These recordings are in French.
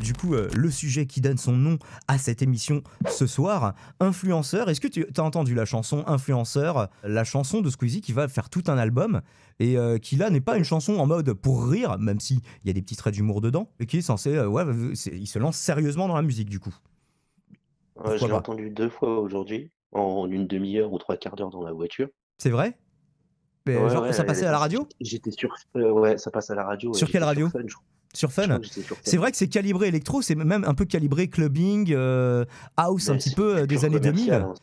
du coup euh, le sujet qui donne son nom à cette émission ce soir. Influenceur, est-ce que tu as entendu la chanson Influenceur, la chanson de Squeezie qui va faire tout un album et euh, qui là n'est pas une chanson en mode pour rire, même s'il y a des petits traits d'humour dedans, et qui est censé, euh, ouais, il se lance sérieusement dans la musique du coup. J'ai entendu deux fois aujourd'hui, en une demi-heure ou trois quarts d'heure dans la voiture. C'est vrai Mais genre, ça passait à la radio J'étais sur. ouais, ça passe à la radio. Sur quelle radio sur Fun. C'est vrai que c'est calibré électro, c'est même un peu calibré clubbing, euh, house, un bah, petit peu euh, des années 2000. Hein.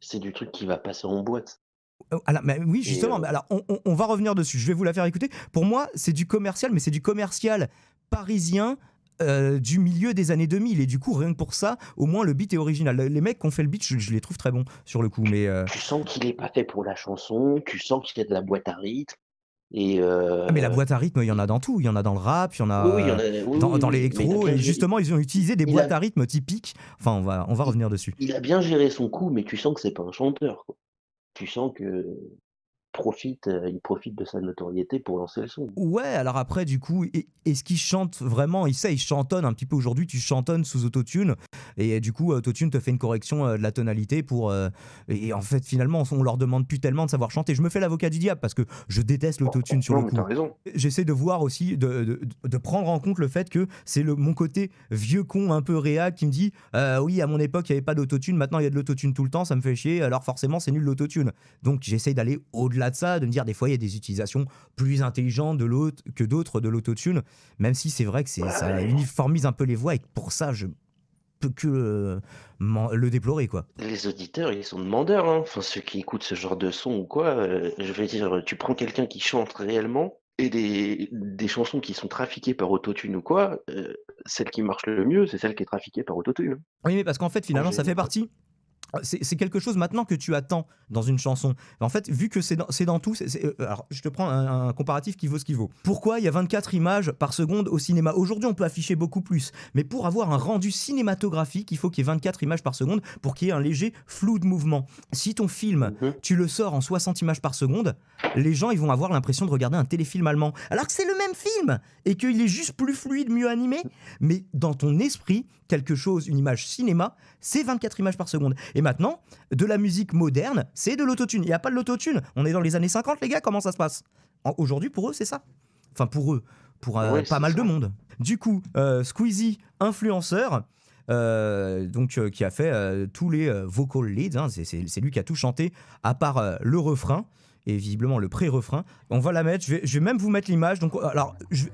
c'est du truc, qui va passer en boîte. Oh, mais oui, justement. Euh, alors, on, va revenir dessus. Je vais vous la faire écouter. Pour moi, c'est du commercial, mais c'est du commercial parisien. du milieu des années 2000 et du coup rien que pour ça au moins le beat est original les mecs qui ont fait le beat je, les trouve très bons sur le coup mais tu sens qu'il est pas fait pour la chanson tu sens qu'il y a de la boîte à rythme ah, mais la euh, boîte à rythme, il y en a dans tout. Il y en a dans le rap, il y en a, dans, l'électro. Et justement, ils ont utilisé des boîtes à rythme typiques. Enfin, on va, on va revenir dessus. Il a bien géré son coup, mais tu sens que c'est pas un chanteur. Tu sens que profite, euh, il profite de sa notoriété pour lancer le son. Ouais, alors après, du coup, est-ce qu'il chante vraiment Il sait, il chantonne un petit peu aujourd'hui, tu chantonnes sous autotune, et euh, du coup, autotune te fait une correction euh, de la tonalité pour. et en fait, finalement, on leur demande plus tellement de savoir chanter. Je me fais l'avocat du diable parce que je déteste l'autotune sur le coup. J'essaie de voir aussi, de, de, prendre en compte le fait que c'est le, mon côté vieux con un peu réa qui me dit oui, à mon époque, il n'y avait pas d'autotune, maintenant il y a de l'autotune tout le temps, ça me fait chier, alors forcément, c'est nul l'autotune. Donc, j'essaie d'aller au-delà de ça, de me dire des fois il y a des utilisations plus intelligentes de que d'autres de l'autotune, même si c'est vrai que ça uniformise un peu les voix et que pour ça je peux que euh, le déplorer quoi. Les auditeurs ils sont demandeurs, hein. enfin ceux qui écoutent ce genre de son ou quoi, euh, je veux dire tu prends quelqu'un qui chante réellement et des, des, chansons qui sont trafiquées par autotune ou quoi, euh, celle qui marche le mieux, c'est celle qui est trafiquée par autotune. Oui, mais parce qu'en fait, finalement, ça fait partie ah, c'est quelque chose maintenant que tu attends dans une chanson. En fait, vu que c'est dans, tout, euh, alors je te prends un, comparatif qui vaut ce qu'il vaut. Pourquoi il y a 24 images par seconde au cinéma Aujourd'hui, on peut afficher beaucoup plus, mais pour avoir un rendu cinématographique, il faut qu'il y ait 24 images par seconde pour qu'il y ait un léger flou de mouvement. Si ton film, mhm. tu le sors en 60 images par seconde, les gens ils vont avoir l'impression de regarder un téléfilm allemand, alors que c'est le même film et qu'il est juste plus fluide, mieux animé. Mais dans ton esprit, quelque chose, une image cinéma, c'est 24 images par seconde. Et maintenant, de la musique moderne, c'est de l'autotune. Il n'y a pas de l'autotune. On est dans les années 50, les gars, comment ça se passe Aujourd'hui, pour eux, c'est ça. Enfin, pour eux, pour euh, pas mal de monde. Du coup, euh, Squeezie, influenceur, euh, donc qui a fait tous les vocal leads. Hein, c'est lui qui a tout chanté, à part le refrain et visiblement le pré-refrain. On va la mettre, je vais, même vous mettre l'image. Donc, alors, je,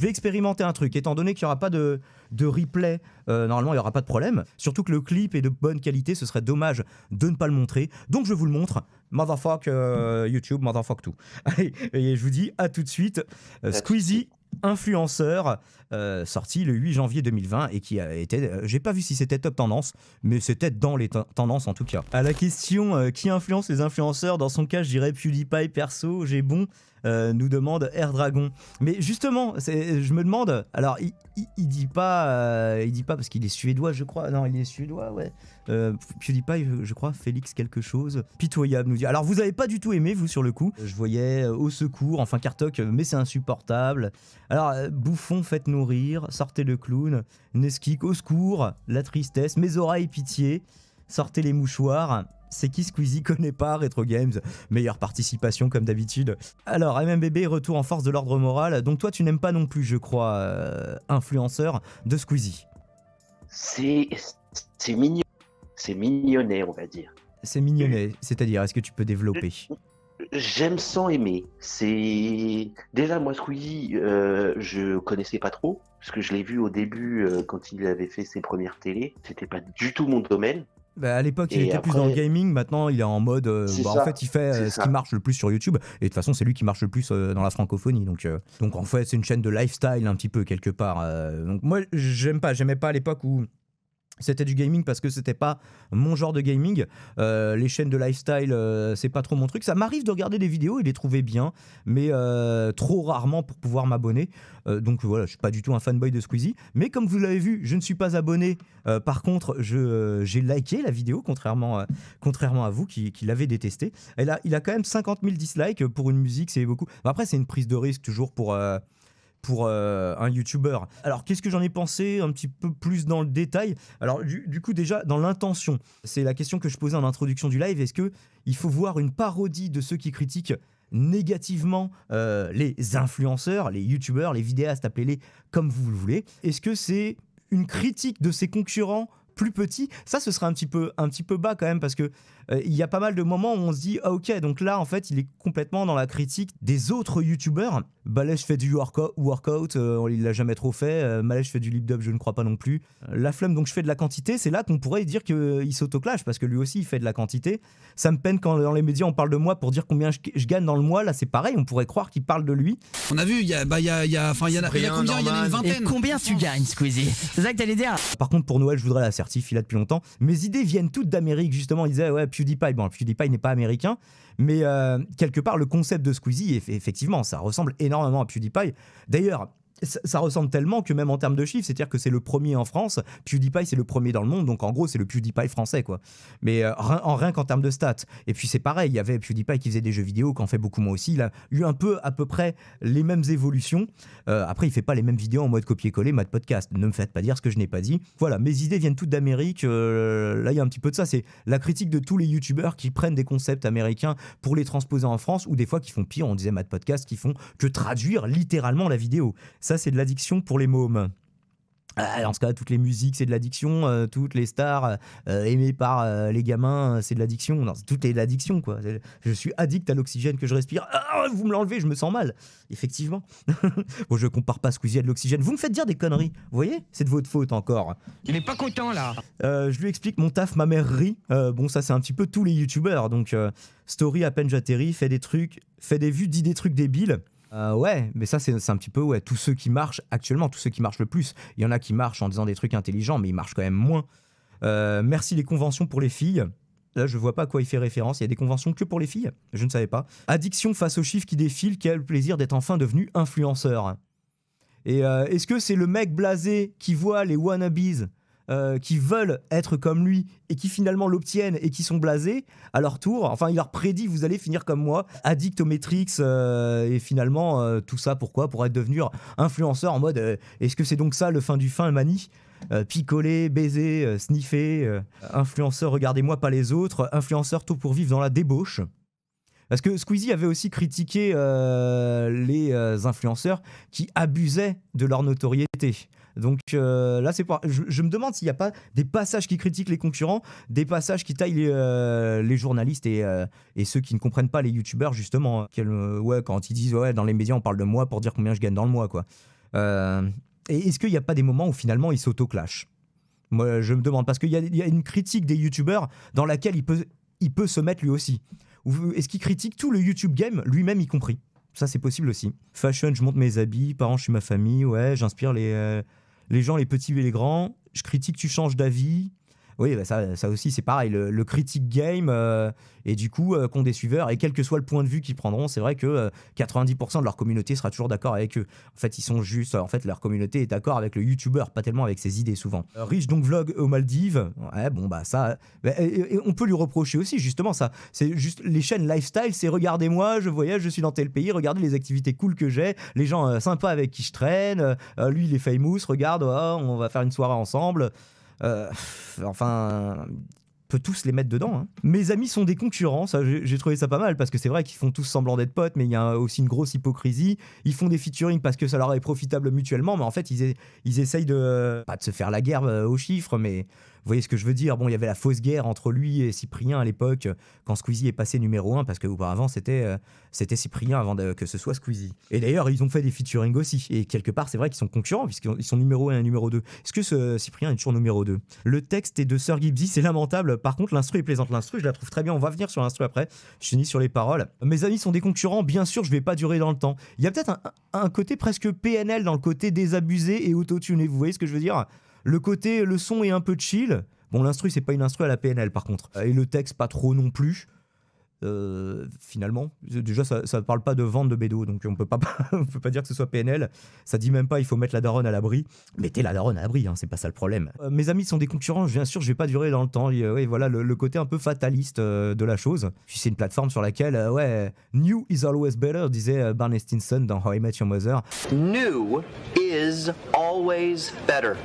vais expérimenter un truc, étant donné qu'il n'y aura pas de, de replay, euh, normalement il n'y aura pas de problème. Surtout que le clip est de bonne qualité, ce serait dommage de ne pas le montrer. Donc je vous le montre. Motherfuck euh, YouTube, motherfuck tout. Allez, et je vous dis à tout de suite. Euh, Squeezie Influenceur, euh, sorti le 8 janvier 2020 et qui a été, euh, j'ai pas vu si c'était top tendance, mais c'était dans les tendances en tout cas. À la question euh, qui influence les influenceurs, dans son cas, je dirais PewDiePie perso, j'ai bon. Euh, nous demande Air Dragon. Mais justement, je me demande, alors il, dit pas, euh, il dit pas parce qu'il est suédois, je crois. Non, il est suédois, ouais. Je euh, dis pas, je crois, Félix quelque chose. Pitoyable nous dit. Alors vous avez pas du tout aimé, vous, sur le coup. Je voyais au secours, enfin Kartok mais c'est insupportable. Alors, bouffon, faites-nous rire, sortez le clown, Neskik, au secours, la tristesse, mes oreilles, pitié, sortez les mouchoirs c'est qui Squeezie connaît pas Retro Games Meilleure participation comme d'habitude. Alors MMBB retour en force de l'ordre moral. Donc toi tu n'aimes pas non plus je crois euh, influenceur de Squeezie. C'est mignon, c'est mignonnet on va dire. C'est mignonnet, c'est-à-dire est-ce que tu peux développer J'aime sans aimer. C'est déjà moi Squeezie, euh, je connaissais pas trop parce que je l'ai vu au début euh, quand il avait fait ses premières télés. C'était pas du tout mon domaine. Bah, à l'époque, il était plus dans le gaming. Maintenant, il est en mode. Euh, bah, en fait, il fait euh, ce qui marche le plus sur YouTube. Et de toute façon, c'est lui qui marche le plus euh, dans la francophonie. Donc, donc en fait, c'est une chaîne de lifestyle un petit peu quelque part. moi, j'aime pas. J'aimais pas à l'époque où c'était du gaming parce que c'était pas mon genre de gaming. Euh, les chaînes de lifestyle, euh, c'est pas trop mon truc. Ça m'arrive de regarder des vidéos et les trouver bien, mais euh, trop rarement pour pouvoir m'abonner. donc voilà, je suis pas du tout un fanboy de Squeezie. Mais comme vous l'avez vu, je ne suis pas abonné. par contre, je, j'ai liké la vidéo, contrairement, contrairement à vous qui, l'avez détesté. Et là, il a quand même 50 000 dislikes pour une musique, c'est beaucoup. Après, c'est une prise de risque toujours pour pour euh, un youtubeur Alors, qu'est-ce que j'en ai pensé un petit peu plus dans le détail Alors, du, coup, déjà, dans l'intention, c'est la question que je posais en introduction du live. Est-ce que il faut voir une parodie de ceux qui critiquent négativement euh, les influenceurs, les youtubeurs, les vidéastes, appelez-les comme vous le voulez Est-ce que c'est une critique de ses concurrents plus petit. Ça, ce serait un petit peu, un petit peu bas quand même parce que euh, il y a pas mal de moments où on se dit ah ok donc là en fait il est complètement dans la critique des autres youtubeurs. je fait du workout, workout euh, il l'a jamais trop fait. Euh, je fait du lip dub, je ne crois pas non plus. Euh, la flemme donc je fais de la quantité. C'est là qu'on pourrait dire qu'il s'autoclash parce que lui aussi il fait de la quantité. Ça me peine quand dans les médias on parle de moi pour dire combien je, gagne dans le mois. Là c'est pareil, on pourrait croire qu'il parle de lui. On a vu, il y a, bah, y y combien, il y en a une vingtaine. combien tu gagnes Squeezie C'est ça que t'allais dire. Par contre pour Noël je voudrais la certitude il a depuis longtemps. Mes idées viennent toutes d'Amérique, justement. Il disait, ouais, PewDiePie. Bon, PewDiePie n'est pas américain, mais euh, quelque part, le concept de Squeezie, effectivement, ça ressemble énormément à PewDiePie. D'ailleurs, ça, ressemble tellement que même en termes de chiffres, c'est-à-dire que c'est le premier en France, PewDiePie c'est le premier dans le monde, donc en gros c'est le PewDiePie français quoi. Mais euh, en rien qu'en termes de stats. Et puis c'est pareil, il y avait PewDiePie qui faisait des jeux vidéo, qui en fait beaucoup moins aussi. Il a eu un peu à peu près les mêmes évolutions. Euh, après, il fait pas les mêmes vidéos en mode copier-coller, mode podcast. Ne me faites pas dire ce que je n'ai pas dit. Voilà, mes idées viennent toutes d'Amérique. Euh, là, il y a un petit peu de ça. C'est la critique de tous les youtubeurs qui prennent des concepts américains pour les transposer en France ou des fois qui font pire. On disait mode podcast qui font que traduire littéralement la vidéo ça c'est de l'addiction pour les mômes. En euh, ce cas, toutes les musiques, c'est de l'addiction. Euh, toutes les stars euh, aimées par les gamins, c'est de l'addiction. Non, tout est de l'addiction, quoi. Je suis addict à l'oxygène que je respire. Ah, vous me l'enlevez, je me sens mal. Effectivement. bon, je compare pas Squeezie à de l'oxygène. Vous me faites dire des conneries. Vous voyez C'est de votre faute encore. Il n'est pas content, là. je lui explique mon taf, ma mère rit. bon, ça, c'est un petit peu tous les youtubeurs. Donc, story à peine j'atterris, fait des trucs, fait des vues, dit des trucs débiles. Euh, ouais, mais ça, c'est un petit peu ouais, tous ceux qui marchent actuellement, tous ceux qui marchent le plus. Il y en a qui marchent en disant des trucs intelligents, mais ils marchent quand même moins. Euh, merci les conventions pour les filles. Là, je vois pas à quoi il fait référence. Il y a des conventions que pour les filles. Je ne savais pas. Addiction face aux chiffres qui défilent. Quel plaisir d'être enfin devenu influenceur. Et euh, est-ce que c'est le mec blasé qui voit les wannabes euh, qui veulent être comme lui et qui finalement l'obtiennent et qui sont blasés à leur tour. Enfin, il leur prédit vous allez finir comme moi, addict au Matrix euh, et finalement euh, tout ça pourquoi Pour être devenu influenceur en mode est-ce que c'est donc ça le fin du fin Mani picoler, baiser, sniffer, influenceur regardez-moi pas les autres, influenceur tout pour vivre dans la débauche. Parce que Squeezie avait aussi critiqué les influenceurs qui abusaient de leur notoriété. Donc euh, là, c'est Je, me demande s'il n'y a pas des passages qui critiquent les concurrents, des passages qui taillent les, euh, journalistes et, euh, et, ceux qui ne comprennent pas les youtubeurs, justement. Hein, ouais, quand ils disent, ouais, dans les médias, on parle de moi pour dire combien je gagne dans le mois, quoi. et est-ce qu'il n'y a pas des moments où finalement ils s'auto-clashent Moi, je me demande, parce qu'il y, a une critique des youtubeurs dans laquelle il peut, il peut se mettre lui aussi. Est-ce qu'il critique tout le YouTube game, lui-même y compris ça, c'est possible aussi. Fashion, je monte mes habits. Parents, je suis ma famille. Ouais, j'inspire les, les gens, les petits et les grands. Je critique, tu changes d'avis. Oui, bah, ça, aussi, c'est pareil. Le, critique game euh, et du coup, euh, qu'ont des suiveurs. Et quel que soit le point de vue qu'ils prendront, c'est vrai que 90% euh, de leur communauté sera toujours d'accord avec eux. En fait, ils sont juste. En fait, leur communauté est d'accord avec le YouTuber, pas tellement avec ses idées souvent. riche donc vlog aux Maldives. Ouais, bon, bah ça. Bah, on peut lui reprocher aussi, justement, ça. C'est juste les chaînes lifestyle, c'est regardez-moi, je voyage, je suis dans tel pays, regardez les activités cool que j'ai, les gens sympas avec qui je traîne. lui, il est famous, regarde, oh, on va faire une soirée ensemble. Euh, enfin, peut tous les mettre dedans. Hein. Mes amis sont des concurrents, j'ai trouvé ça pas mal parce que c'est vrai qu'ils font tous semblant d'être potes, mais il y a aussi une grosse hypocrisie. Ils font des featurings parce que ça leur est profitable mutuellement, mais en fait ils, ils essayent de euh, pas de se faire la guerre euh, aux chiffres, mais vous voyez ce que je veux dire Bon, il y avait la fausse guerre entre lui et Cyprien à l'époque, quand Squeezie est passé numéro 1, parce qu'auparavant, c'était euh, Cyprien avant que ce soit Squeezie. Et d'ailleurs, ils ont fait des featuring aussi. Et quelque part, c'est vrai qu'ils sont concurrents, puisqu'ils sont numéro 1 et numéro 2. Est-ce que Cyprien est toujours numéro 2 Le texte est de Sir Gibbsy, c'est lamentable. Par contre, l'instru est plaisante. L'instru, je la trouve très bien. On va venir sur l'instru après. Je finis sur les paroles. Mes amis sont des concurrents, bien sûr, je vais pas durer dans le temps. Il y a peut-être un, un côté presque PNL dans le côté désabusé et autotuné. Vous voyez ce que je veux dire le côté, le son est un peu chill. Bon, l'instru, c'est pas une instru à la PNL par contre. Et le texte, pas trop non plus. Euh, finalement. Déjà, ça ne parle pas de vente de bédo, donc on peut pas, on peut pas dire que ce soit PNL. Ça dit même pas il faut mettre la daronne à l'abri. Mettez la daronne à l'abri, hein, c'est pas ça le problème. Euh, mes amis sont des concurrents, bien sûr, je vais pas durer dans le temps. Et, voilà le, côté un peu fataliste euh, de la chose. Puis c'est une plateforme sur laquelle, ouais, new is always better, disait Barney Stinson dans How I Met Your Mother. New is always better.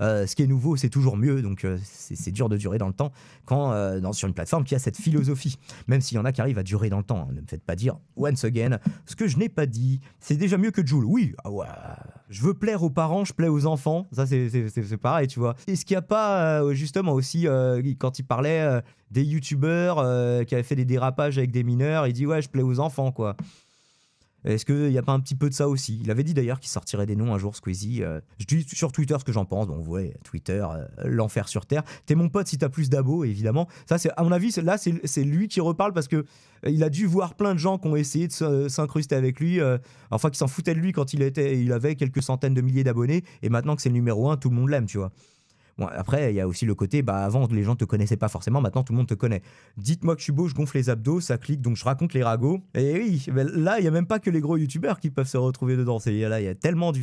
Euh, ce qui est nouveau, c'est toujours mieux, donc euh, c'est dur de durer dans le temps quand euh, sur une plateforme qui a cette philosophie. Même s'il y en a qui arrivent à durer dans le temps, hein, ne me faites pas dire once again ce que je n'ai pas dit. C'est déjà mieux que Joule. Oui, ah ouais. je veux plaire aux parents, je plais aux enfants. Ça, c'est pareil, tu vois. Et ce qu'il n'y a pas justement aussi quand il parlait des youtubeurs qui avaient fait des dérapages avec des mineurs, il dit ouais, je plais aux enfants, quoi. Est-ce qu'il n'y a pas un petit peu de ça aussi Il avait dit d'ailleurs qu'il sortirait des noms un jour, Squeezie. Euh, je dis sur Twitter ce que j'en pense. vous voyez, Twitter, euh, l'enfer sur Terre. T'es mon pote si t'as plus d'abos, évidemment. Ça, c'est, à mon avis, là, c'est lui qui reparle parce que euh, il a dû voir plein de gens qui ont essayé de s'incruster avec lui, enfin qui s'en foutaient de lui quand il, était, il avait quelques centaines de milliers d'abonnés, et maintenant que c'est numéro un, tout le monde l'aime, tu vois après, il y a aussi le côté, bah, avant, les gens te connaissaient pas forcément, maintenant, tout le monde te connaît. Dites-moi que je suis beau, je gonfle les abdos, ça clique, donc je raconte les ragots. Et oui, là, il n'y a même pas que les gros youtubeurs qui peuvent se retrouver dedans. Là, il y a tellement de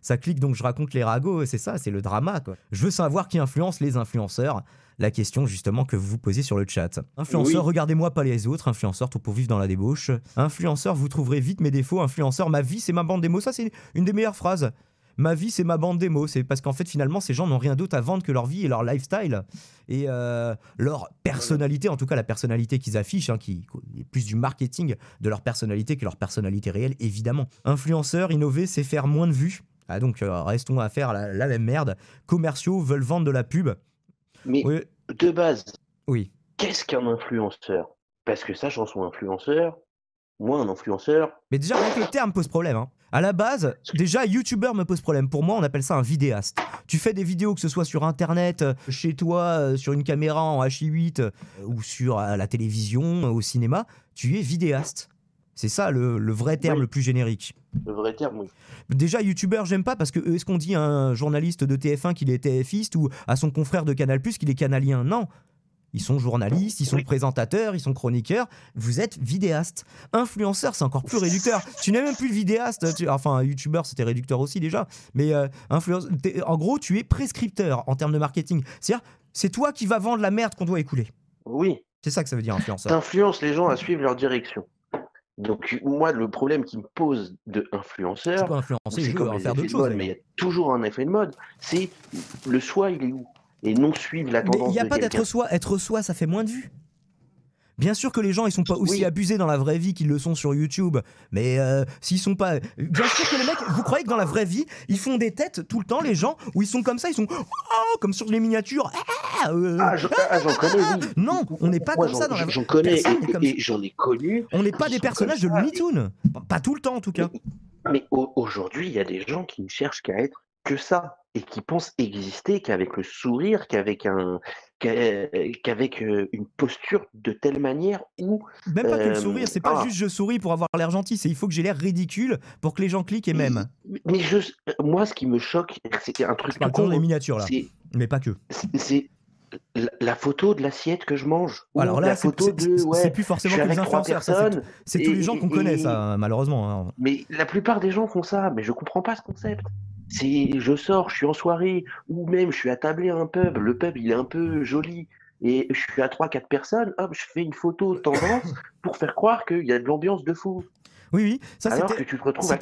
Ça clique, donc je raconte les ragots, c'est ça, c'est le drama, quoi. Je veux savoir qui influence les influenceurs la question justement que vous vous posez sur le chat. Influenceur, regardez-moi pas les autres. Influenceur, tout pour vivre dans la débauche. Influenceur, vous trouverez vite mes défauts. Influenceur, ma vie, c'est ma bande mots, Ça, c'est une des meilleures phrases ma vie, c'est ma bande démo. C'est parce qu'en fait, finalement, ces gens n'ont rien d'autre à vendre que leur vie et leur lifestyle et euh, leur personnalité, en tout cas la personnalité qu'ils affichent, hein, qui est plus du marketing de leur personnalité que leur personnalité réelle, évidemment. Influenceur, innover, c'est faire moins de vues. Ah, donc, euh, restons à faire la, même merde. Commerciaux veulent vendre de la pub. Mais de base, oui. qu'est-ce qu'un influenceur Parce que sachant un influenceur, moi, un influenceur. Mais déjà, le terme pose problème. Hein. À la base, déjà, YouTuber me pose problème. Pour moi, on appelle ça un vidéaste. Tu fais des vidéos, que ce soit sur Internet, euh, chez toi, euh, sur une caméra en HI8, euh, ou sur la télévision, au cinéma, tu es vidéaste. C'est ça le, vrai terme le plus générique. Le vrai terme, oui. Déjà, youtubeur, j'aime pas parce que est-ce qu'on dit à un journaliste de TF1 qu'il est TFiste ou à son confrère de Canal Plus qu'il est canalien Non, ils sont journalistes, ils sont présentateurs, ils sont chroniqueurs. Vous êtes vidéaste. Influenceur, c'est encore plus réducteur. tu n'es même plus le vidéaste. Tu... Enfin, youtubeur, c'était réducteur aussi déjà. Mais euh, en gros, tu es prescripteur en termes de marketing. C'est-à-dire, c'est toi qui vas vendre la merde qu'on doit écouler. Oui. C'est ça que ça veut dire influenceur. influences les gens à suivre leur direction. Donc, moi, le problème qui me pose de influenceur, c'est comme en faire d'autres choses, mais il y a toujours un effet de mode. C'est le choix, il est où et non suivre la tendance. Il n'y a pas d'être soi. Être soi, ça fait moins de vues. Bien sûr que les gens, ils sont pas aussi abusés dans la vraie vie qu'ils le sont sur YouTube, mais euh, s'ils sont pas. Bien sûr que les mecs, vous croyez que dans la vraie vie, ils font des têtes tout le temps, les gens, où ils sont comme ça, ils sont. Oh, comme sur les miniatures. Ah, ah, euh, ah, ah j'en connais, Non, on n'est pas comme ça dans la vraie vie. J'en connais, et, j'en ai connu. On n'est pas des personnages de Looney Pas tout le temps, en tout cas. mais aujourd'hui, il y a des gens qui ne cherchent qu'à être que ça et qui pensent exister qu'avec le sourire, qu'avec un, euh, qu'avec une posture de telle manière où même pas que le sourire, c'est pas ah! juste je souris pour avoir l'air gentil, c'est il faut que j'ai l'air ridicule pour que les gens cliquent et même. Mais je, moi, ce qui me choque, c'est un truc. Par contre, les hein, miniatures là, mais pas que. C'est la photo de l'assiette que je mange. Alors là, c'est plus forcément que les influenceurs, c'est tous les gens qu'on connaît, ça, malheureusement. Hein. Mais la plupart des gens font ça, mais je comprends pas ce concept. Si je sors, je suis en soirée, ou même je suis attablé à un pub, le pub il est un peu joli, et je suis à 3-4 personnes, hop, je fais une photo tendance pour faire croire qu'il y a de l'ambiance de fou. Oui, oui. Ça, Alors que tu te retrouves à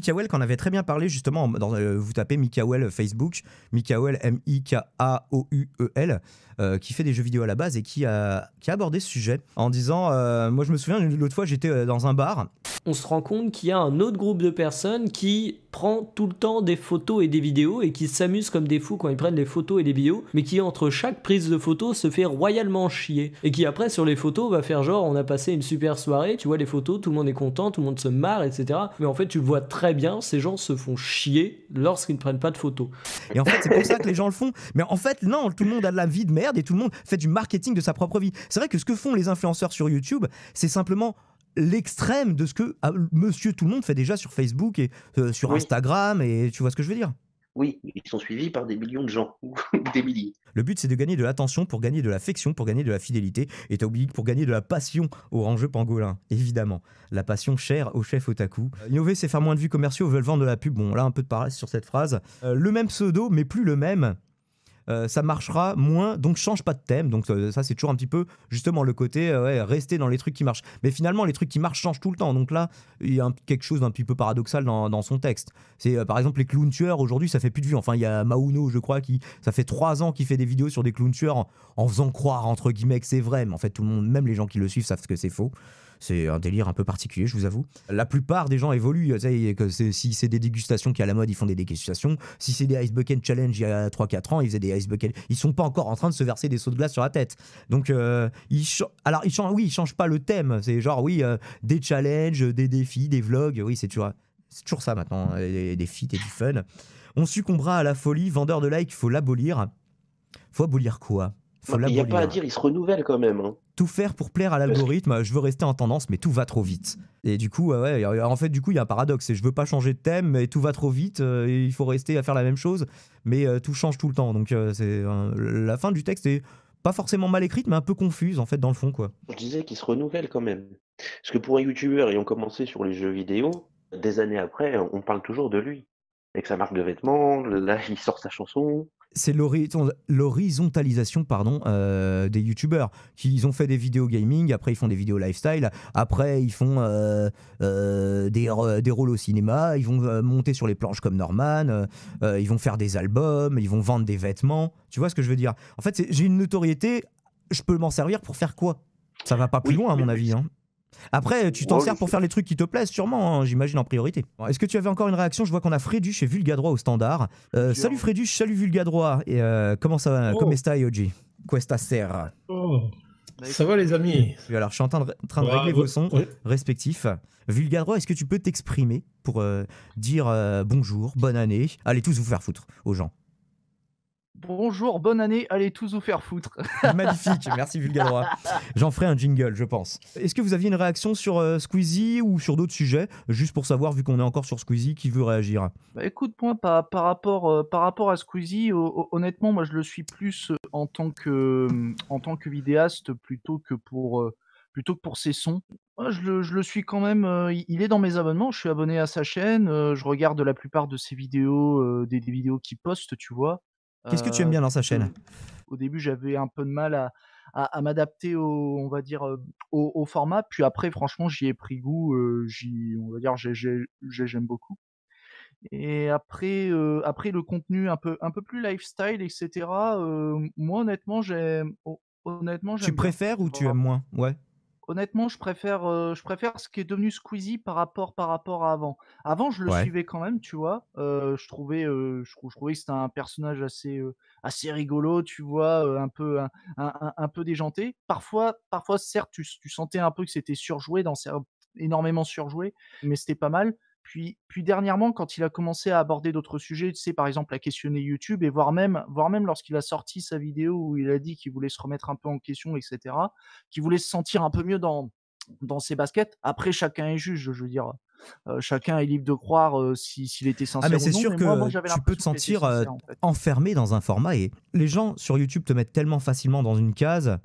Mikael qu'on avait très bien parlé justement. Euh, vous tapez Mikael Facebook, Mikael M-I-K-A-O-U-E-L, euh, qui fait des jeux vidéo à la base et qui a, qui abordé ce sujet en disant euh, Moi, je me souviens, l'autre fois, j'étais dans un bar on se rend compte qu'il y a un autre groupe de personnes qui prend tout le temps des photos et des vidéos et qui s'amuse comme des fous quand ils prennent les photos et des vidéos, mais qui entre chaque prise de photo se fait royalement chier et qui après sur les photos va faire genre on a passé une super soirée, tu vois les photos, tout le monde est content, tout le monde se marre, etc. Mais en fait tu vois très bien, ces gens se font chier lorsqu'ils ne prennent pas de photos. Et en fait c'est pour ça que les gens le font. Mais en fait non, tout le monde a de la vie de merde et tout le monde fait du marketing de sa propre vie. C'est vrai que ce que font les influenceurs sur YouTube, c'est simplement l'extrême de ce que ah, monsieur tout le monde fait déjà sur Facebook et euh, sur Instagram, et tu vois ce que je veux dire oui, ils sont suivis par des millions de gens ou des milliers. Le but, c'est de gagner de l'attention pour gagner de l'affection, pour gagner de la fidélité, et t'as oublié pour gagner de la passion au rangeux pangolin, évidemment. La passion chère au chef otaku. Euh, Innover, c'est faire moins de vues commerciaux, veulent vendre de la pub. Bon, là, un peu de paresse sur cette phrase. Euh, le même pseudo, mais plus le même. Euh, ça marchera moins, donc change pas de thème. Donc euh, ça, c'est toujours un petit peu justement le côté euh, rester dans les trucs qui marchent. Mais finalement, les trucs qui marchent changent tout le temps. Donc là, il y a quelque chose d'un petit peu paradoxal dans, son texte. C'est par exemple les clowns tueurs aujourd'hui, ça fait plus de vues. Enfin, il y a Mauno, je crois, qui ça fait trois ans qu'il fait des vidéos sur des clowns tueurs en, en faisant croire entre guillemets que c'est vrai, mais en fait tout le monde, même les gens qui le suivent, savent que c'est faux. C'est un délire un peu particulier, je vous avoue. La plupart des gens évoluent. Euh, que si c'est des dégustations qui à la mode, ils font des dégustations. Si c'est des Ice Bucket Challenge il y a 3-4 ans, ils faisaient des Ice Bucket. Ils sont pas encore en train de se verser des sauts de glace sur la tête. Donc, euh, ils alors, ils changent, oui, ils changent pas le thème. C'est genre, oui, euh, des challenges, des défis, des vlogs. Oui, c'est toujours, ça maintenant, hein, des, défis, feats et du fun. On succombera à la folie. Vendeur de likes, faut l'abolir. Faut abolir quoi il n'y a pas à dire, il se renouvelle quand même. Hein tout faire pour plaire à l'algorithme, je veux rester en tendance, mais tout va trop vite. Et du coup, ouais, en fait, du coup, il y a un paradoxe, et je veux pas changer de thème, mais tout va trop vite, euh, et il faut rester à faire la même chose, mais euh, tout change tout le temps. Donc, euh, c'est la fin du texte est pas forcément mal écrite, mais un peu confuse, en fait, dans le fond, quoi. Je disais qu'il se renouvelle quand même. Parce que pour un youtubeur ayant commencé sur les jeux vidéo, des années après, on parle toujours de lui. Avec sa marque de vêtements, là, il sort sa chanson, c'est l'horizontalisation pardon euh, des youtubeurs qui ils ont fait des vidéos gaming après ils font des vidéos lifestyle après ils font euh, euh, des, rôles au cinéma ils vont monter sur les planches comme Norman ils vont faire des albums ils vont vendre des vêtements tu vois ce que je veux dire en fait j'ai une notoriété je peux m'en servir pour faire quoi ça va pas plus loin à mon avis hein. Après, tu t'en sers pour faire les trucs qui te plaisent, sûrement, hein, j'imagine, en priorité. Est-ce que tu avais encore une réaction Je vois qu'on a Fréduche et Vulgadroit au standard. Euh, salut Fréduche, salut Vulgadroit. Et euh, comment ça va oh. Comment est Yoji Questa serre oh. Ça va les amis Alors, je suis en train de, régler vos sons respectifs. Vulgadroit, est-ce que tu peux t'exprimer pour euh, dire bonjour, bonne année Allez tous vous faire foutre aux gens. Bonjour, bonne année, allez tous vous faire foutre. Magnifique, merci Vulgadroit. J'en ferai un jingle, je pense. Est-ce que vous aviez une réaction sur euh, Squeezie ou sur d'autres sujets Juste pour savoir, vu qu'on est encore sur Squeezie, qui veut réagir bah, Écoute, moi, par, rapport, euh, par rapport à Squeezie, honnêtement, moi, je le suis plus euh, en tant que, en tant que vidéaste plutôt que pour. plutôt que pour ses sons. Moi, je, le, suis quand même. il est dans mes abonnements. Je suis abonné à sa chaîne. je regarde la plupart de ses vidéos, des, des, vidéos qu'il poste, tu vois. Qu'est-ce que tu aimes euh, bien dans sa chaîne Au début, j'avais un peu de mal à, m'adapter euh, au, format. Puis après, franchement, j'y ai pris goût. Euh, j'y, on va dire, j'aime beaucoup. Et après, après le contenu un peu, plus lifestyle, etc. moi, honnêtement, j'aime. Tu préfères ou tu aimes moins Ouais. Honnêtement, je préfère, je préfère ce qui est devenu Squeezie par rapport par rapport à avant. Avant, je le suivais quand même, tu vois? je trouvais, je trouvais que c'était un personnage assez, assez rigolo, tu vois? un peu un peu déjanté. Parfois parfois certes, tu sentais un peu que c'était surjoué dans énormément surjoué, mais c'était pas mal. Puis, puis dernièrement, quand il a commencé à aborder d'autres sujets, tu sais, par exemple, à questionner YouTube et voire même, voire même lorsqu'il a sorti sa vidéo où il a dit qu'il voulait se remettre un peu en question, etc., qu'il voulait se sentir un peu mieux dans, dans ses baskets. Après, chacun est juge, je veux dire. Euh, chacun est libre de croire euh, s'il était sincère. Ah, mais c'est sûr que tu peux te sentir euh, enfermé dans un format et les gens sur YouTube te mettent tellement facilement dans une case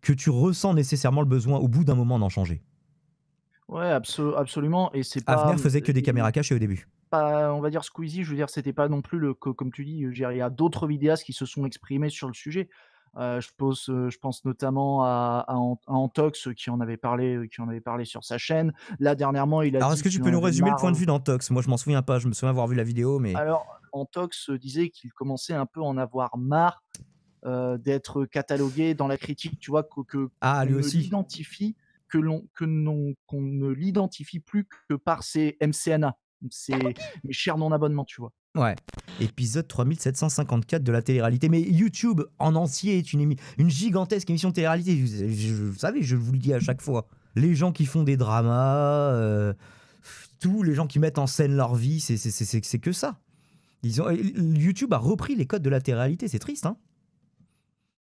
que tu ressens nécessairement le besoin au bout d'un moment d'en changer. Ouais, absolument. Et c'est pas. Avenir faisait que des caméras cachées au début. on va dire Squeezie, je veux dire, c'était pas non plus le, comme tu dis, il y a d'autres vidéastes qui se sont exprimés sur le sujet. Euh, je, pense, euh, je pense notamment à, Antox qui en avait parlé, euh, qui en avait parlé sur sa chaîne. Là dernièrement, il a. Alors est-ce que tu peux nous résumer le point de vue d'Antox Moi, je m'en souviens pas. Je me souviens avoir vu la vidéo, mais. Alors Antox disait qu'il commençait un peu à en avoir marre d'être catalogué dans la critique. Tu vois que, que ah aussi. Identifie que l'on que non qu'on ne l'identifie plus que par ses MCNA, ah, ses mes chers non abonnements, tu vois. Ouais. Épisode 3754 de la télé-réalité. Mais YouTube en entier est une, une gigantesque émission de télé-réalité. vous savez, je vous le dis à chaque fois. Les gens qui font des dramas, euh, tous les gens qui mettent en scène leur vie, c'est que ça. Ils YouTube a repris les codes de la télé-réalité, c'est triste. Hein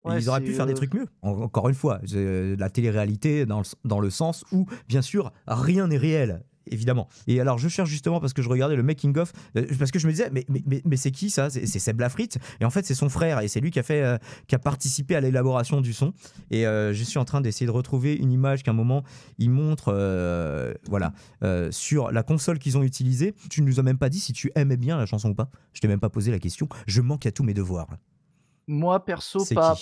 ils auraient pu faire des euh, trucs mieux. Encore une fois, euh, la télé-réalité dans le, dans le sens où, bien sûr, rien n'est réel évidemment. Et alors, je cherche justement parce que je regardais le making of, euh, parce que je me disais, mais, mais, mais, c'est qui ça C'est Seb Lafrite. Et en fait, c'est son frère et c'est lui qui a, fait, qui a participé à l'élaboration du son. Et je suis en train d'essayer de retrouver une image qu'à un moment, il montre voilà, sur la console qu'ils ont utilisée. Tu ne nous as même pas dit si tu aimais bien la chanson ou pas. Je t'ai même pas posé la question. Je manque à tous mes devoirs. Moi, perso, pas,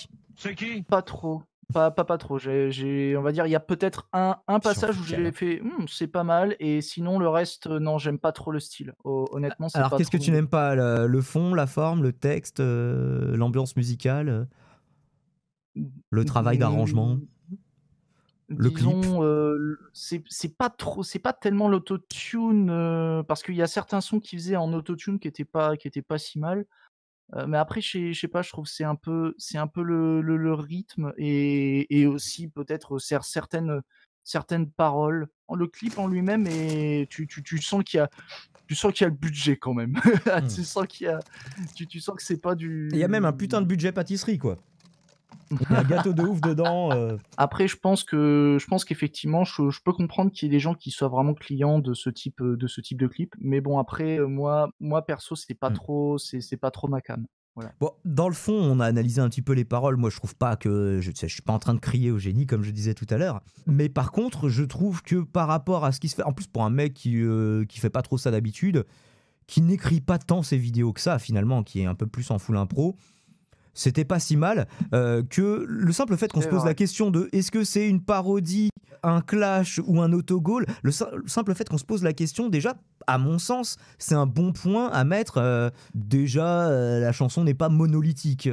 pas trop. Pas, pas, trop. J'ai, on va dire, il y a peut-être un, passage où j'ai fait hmm, c'est pas mal, et sinon, le reste, euh, non, j'aime pas trop le style. honnêtement, c'est Alors, qu'est-ce que tu n'aimes pas Le fond, la forme, le texte, euh, l'ambiance musicale, euh, le mmh, travail d'arrangement Le clip. c'est pas trop c'est pas tellement l'autotune parce qu'il y a certains sons qui faisaient en autotune qui étaient pas qui étaient pas si mal euh, mais après je sais pas, je trouve c'est un peu c'est un peu le rythme et aussi peut-être certaines, certaines paroles. Le clip en lui-même et tu tu sens qu'il y a tu sens qu'il y a le budget quand même. Mmh. Tu sens qu'il y a tu tu sens que c'est pas du. Il y a même un putain de budget pâtisserie, quoi. Il y a un gâteau de ouf dedans. Euh. Après, je pense que je pense qu'effectivement, je, peux comprendre qu'il y ait des gens qui soient vraiment clients de ce type euh, de ce type de clip. Mais bon, après, euh, moi, moi perso, c'est pas hmm. trop, c'est pas trop ma cam. dans le fond, on a analysé un petit peu les paroles. Moi, je trouve pas que je, je suis pas en train de crier au génie comme je disais tout à l'heure. Mais par contre, je trouve que par rapport à ce qui se fait, en plus pour un mec qui qui fait pas trop ça d'habitude, qui n'écrit pas tant ses vidéos que ça finalement, qui est un peu plus en full impro c'était pas si mal euh, que le simple fait qu'on se pose la question de est-ce que c'est une parodie, un clash ou un autogol, le, simple fait qu'on se pose la question déjà, à mon sens, c'est un bon point à mettre. Euh, déjà, euh, la chanson n'est pas monolithique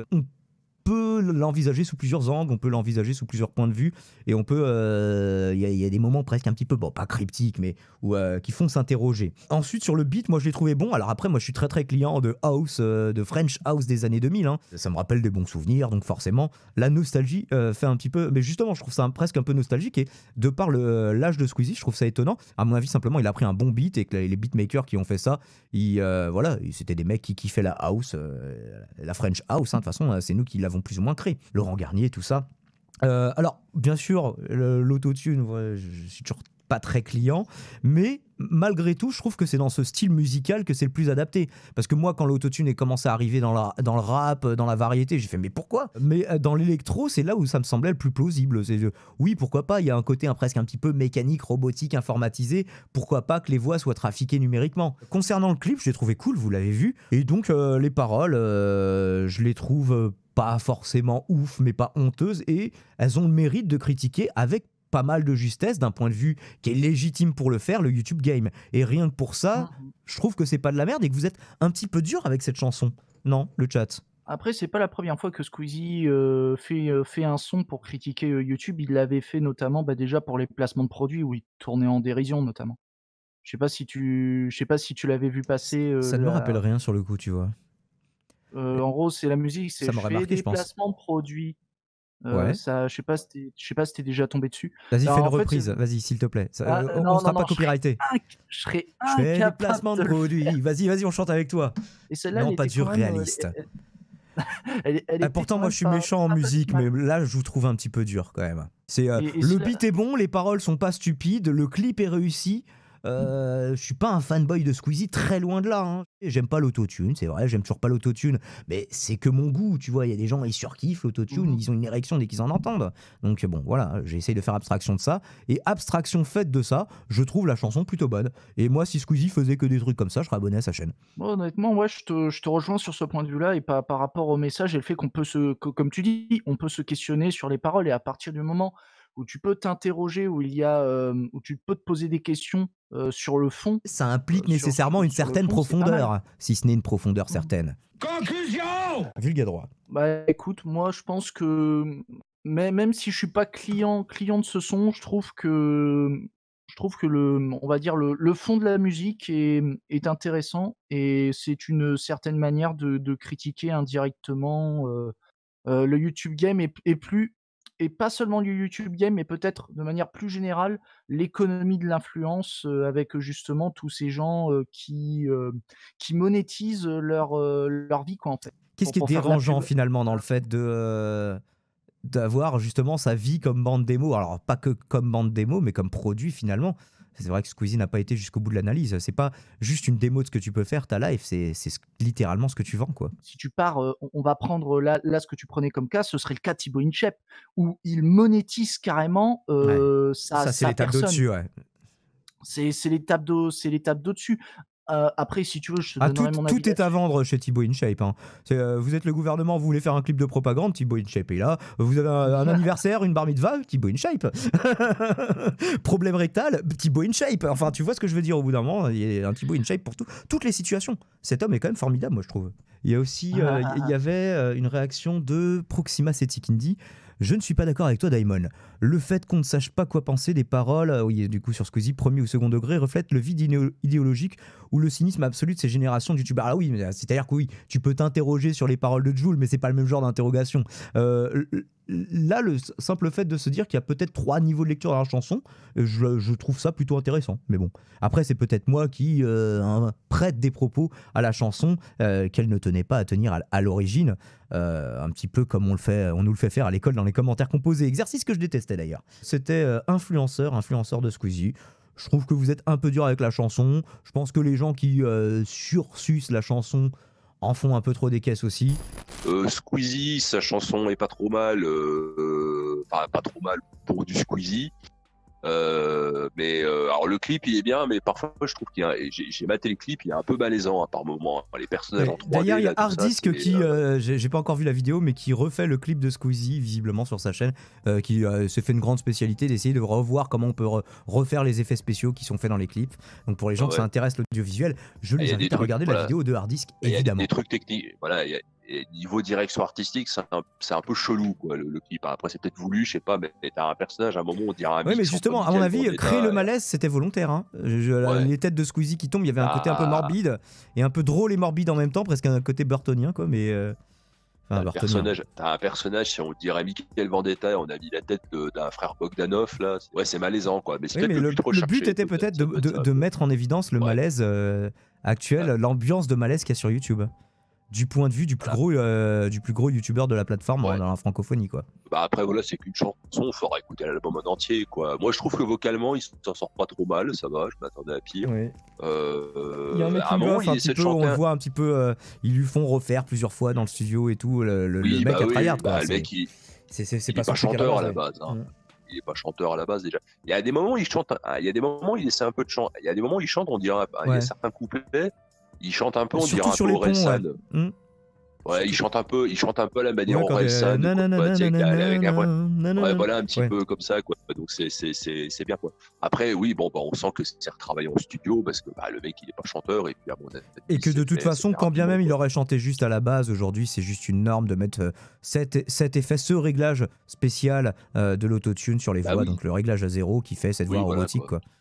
peut l'envisager sous plusieurs angles, on peut l'envisager sous plusieurs points de vue, et on peut, il euh, y, a des moments presque un petit peu, bon, pas cryptiques, mais où, euh, qui font s'interroger. Ensuite, sur le beat, moi je l'ai trouvé bon. Alors après, moi je suis très très client de house, euh, de French house des années 2000. Hein. Ça me rappelle des bons souvenirs, donc forcément, la nostalgie fait un petit peu, mais justement, je trouve ça presque un peu nostalgique, et de par l'âge de Squeezie, je trouve ça étonnant. À mon avis, simplement, il a pris un bon beat et que les beatmakers qui ont fait ça, voilà, c'était des mecs qui kiffaient la house, la French house, hein, de toute façon, c'est nous qui l'avons plus ou moins créé. Laurent Garnier, tout ça. Euh, alors, bien sûr, l'autotune, je suis toujours très client, mais malgré tout, je trouve que c'est dans ce style musical que c'est le plus adapté. Parce que moi, quand l'autotune est commencé à arriver dans, la, dans le rap, euh, dans la variété, j'ai fait mais pourquoi Mais euh, dans l'électro, c'est là où ça me semblait le plus plausible. C'est oui, pourquoi pas Il y a un côté hein, presque un petit peu mécanique, robotique, informatisé. Pourquoi pas que les voix soient trafiquées numériquement Concernant le clip, je l'ai trouvé cool, vous l'avez vu. Et donc euh, les paroles, je les trouve. pas forcément ouf, mais pas honteuses, et elles ont le mérite de critiquer avec pas mal de justesse d'un point de vue qui est légitime pour le faire, le YouTube Game. Et rien que pour ça, mhm. je trouve que c'est pas de la merde et que vous êtes un petit peu dur avec cette chanson. Non, le chat. Après, c'est pas la première fois que Squeezie euh, fait, euh, fait, un son pour critiquer euh, YouTube. Il l'avait fait notamment bah, déjà pour les placements de produits où il tournait en dérision notamment. Je sais pas si tu, sais pas si tu l'avais vu passer. ça ne me rappelle rien sur le coup, tu vois. en gros, c'est la musique, c'est produits. Ouais. Euh, ça, je sais pas, si je sais pas si t'es déjà tombé dessus. Vas-y, fais bah, une reprise. Vas-y, s'il te plaît. Ah, euh, on ne sera pas copyrighté. Je serai placement de, produit. Vas-y, vas-y, on chante avec toi. non, pas dur euh, réaliste. Ah, pourtant, moi, je suis méchant en musique, mais là, je vous trouve un petit peu dur quand même. C'est le beat est bon, les paroles sont pas stupides, le clip est réussi. Euh, je suis pas un fanboy de Squeezie, très loin de là. Hein. J'aime pas l'autotune, c'est vrai, j'aime toujours pas l'autotune, mais c'est que mon goût, tu vois. Il y a des gens, ils surkiffent l'autotune, mhm. ils ont une érection dès qu'ils en entendent. Donc bon, voilà, j'essaye de faire abstraction de ça. Et abstraction faite de ça, je trouve la chanson plutôt bonne. Et moi, si Squeezie faisait que des trucs comme ça, je serais abonné à sa chaîne. honnêtement, ouais, je te, rejoins sur ce point de vue-là et par rapport au message et le fait qu'on peut se, que, comme tu dis, on peut se questionner sur les paroles et à partir du moment où tu peux t'interroger, où il y a, où tu peux te poser des questions sur le fond. Ça implique nécessairement une certaine profondeur, si ce n'est une profondeur mmh certaine. Conclusion Vulga droit. Bah écoute, moi je pense que mmh, même si je suis pas client client de ce son, je trouve que mmh, je trouve que le on va dire le, le fond de la musique est, intéressant et c'est une certaine manière de, critiquer indirectement. le YouTube Game et est, plus pas seulement du YouTube Game, mais peut-être de manière plus générale, l'économie de l'influence avec justement tous ces gens qui, qui monétisent leur, leur vie. Quoi, en Qu'est-ce qui est dérangeant finalement dans le fait de d'avoir justement sa vie comme bande démo Alors, pas que comme bande démo, mais comme produit finalement. C'est vrai que Squeezie n'a pas été jusqu'au bout de l'analyse. C'est pas juste une démo de ce que tu peux faire, ta life, c'est littéralement ce que tu vends. quoi. Si tu pars, euh, on va prendre euh, là, ce que tu prenais comme cas, ce serait le cas de Thibaut Inchep, où il monétise carrément euh, sa, Ça, c'est l'étape d'au-dessus, C'est l'étape d'au-dessus. Euh, après, si tu veux, je te ah, tout, mon Tout est à vendre chez Thibaut InShape. Hein. Euh, vous êtes le gouvernement, vous voulez faire un clip de propagande, Thibaut InShape est là. Vous avez un, anniversaire, une de va, Thibaut InShape. Problème rectal, Thibaut InShape. Enfin, tu vois ce que je veux dire au bout d'un moment, il y a un Thibaut InShape pour toutes les situations. Cet homme est quand même formidable, moi, je trouve. Il y a aussi, ah, ah, euh, il y avait une réaction de Proxima Cetikindi je ne suis pas d'accord avec toi, Daimon. Le fait qu'on ne sache pas quoi penser des paroles, euh, oui, du coup, sur Squeezie, premier ou second degré, reflète le vide idéologique ou le cynisme absolu de ces générations de Ah oui, euh, c'est-à-dire que oui, tu peux t'interroger sur les paroles de Jules, mais c'est pas le même genre d'interrogation. Euh, là, le simple fait de se dire qu'il y a peut-être trois niveaux de lecture à la chanson, euh, je, trouve ça plutôt intéressant. Mais bon, après, c'est peut-être moi qui euh, prête des propos à la chanson euh, qu'elle ne tenait pas à tenir à, l'origine, un petit peu comme on, nous le fait faire à l'école dans les commentaires composés, exercice que je détestais d'ailleurs. C'était influenceur, influenceur de Squeezie. Je trouve que vous êtes un peu dur avec la chanson. Je pense que les gens qui sursusent la chanson en font un peu trop des caisses aussi. Euh, Squeezie, sa chanson est pas trop mal, euh, euh, pas trop mal pour du Squeezie. Euh, mais euh, alors le clip il est bien, mais parfois je trouve qu'il j'ai maté le clip, il est un peu malaisant hein, par moment. Hein, les personnages en 3 D'ailleurs, il y a Hard qui, euh, j'ai pas encore vu la vidéo, mais qui refait le clip de Squeezie visiblement sur sa chaîne, qui se fait une grande spécialité d'essayer de revoir comment on peut refaire les effets spéciaux qui sont faits dans les clips. Donc pour les gens ah qui s'intéressent à l'audiovisuel, je les invite à regarder la vidéo de Hard évidemment. Il y a des trucs techniques, voilà, niveau direction artistique, c'est un, peu chelou, quoi, le, clip. Hein. Après, c'est peut-être voulu, je sais pas, mais t'as un personnage, à un moment, on dira. Oui, mais justement, à mon avis, créer le malaise, c'était volontaire. Hein. Les têtes de Squeezie qui tombent, il y avait un côté un peu ah. morbide, et un peu drôle et morbide en même temps, presque un côté burtonien, quoi, mais. Euh, t'as, un personnage, as un personnage, si on dirait Michael Vendetta, on a mis la tête d'un frère Bogdanov, là. Ouais, c'est malaisant, quoi. Mais, le, but, était peut-être de, mettre en évidence le malaise euh, actuel, l'ambiance de malaise qu'il y a sur YouTube du point de vue du plus gros euh, du plus gros youtubeur de la plateforme hein, dans la francophonie quoi. Bah après voilà c'est qu'une chanson, il faudra écouter l'album en entier quoi. Moi je trouve que vocalement il s'en sort pas trop mal, ça va, je m'attendais à pire. Oui. Euh, il y a un mec ah qui bon, petit peu, on voit un petit peu, euh, ils lui font refaire plusieurs fois dans le studio et tout le, mec à bah oui, bah, le mec c'est, pas, est pas chanteur à la base. Hein. il est pas chanteur à la base déjà. Il y a des moments où il chante, il y a des moments il essaie un peu de chanter, il y a des moments il chante, on dirait, bah, il y a certains couplets, il chante un peu, on dirait un sur peu hmm. Ouais. il chante un peu, il chante un peu à la manière Orelsan. Ouais, voilà, un petit peu comme ça, quoi. Donc c'est bien, quoi. Après, oui, bon, bah, on sent que c'est retravaillé en studio parce que bah, le mec, il n'est pas chanteur. Et, puis, à mon avis, et que de toute façon, quand bien même il aurait chanté juste à la base, aujourd'hui, c'est juste une norme de mettre euh, cet, cet effet, ce réglage spécial euh, de l'autotune sur les bah voix, donc le réglage à zéro qui fait cette voix quoi.